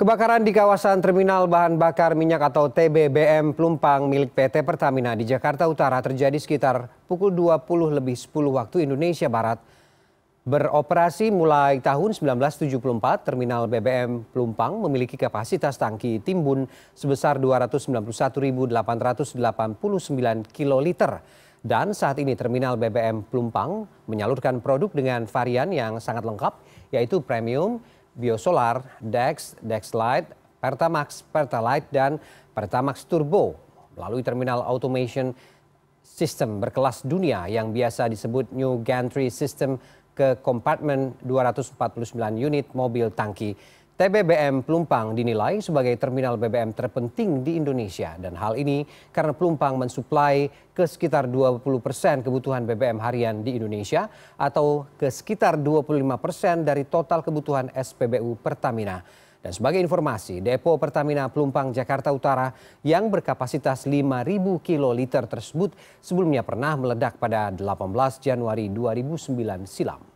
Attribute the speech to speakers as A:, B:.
A: Kebakaran di kawasan terminal bahan bakar minyak atau TBBM Plumpang milik PT Pertamina di Jakarta Utara terjadi sekitar pukul 20 lebih 10 waktu Indonesia Barat. Beroperasi mulai tahun 1974, terminal BBM Plumpang memiliki kapasitas tangki timbun sebesar 291.889 kiloliter. Dan saat ini terminal BBM Plumpang menyalurkan produk dengan varian yang sangat lengkap yaitu premium, Biosolar, Dex, Dex Light, Pertamax, Pertalite, dan Pertamax Turbo melalui terminal automation System berkelas dunia yang biasa disebut New Gantry System ke kompartemen 249 unit mobil tangki TBBM Pelumpang dinilai sebagai terminal BBM terpenting di Indonesia dan hal ini karena Pelumpang mensuplai ke sekitar 20 persen kebutuhan BBM harian di Indonesia atau ke sekitar 25 persen dari total kebutuhan SPBU Pertamina. Dan sebagai informasi, depo Pertamina Pelumpang Jakarta Utara yang berkapasitas 5.000 kiloliter tersebut sebelumnya pernah meledak pada 18 Januari 2009 silam.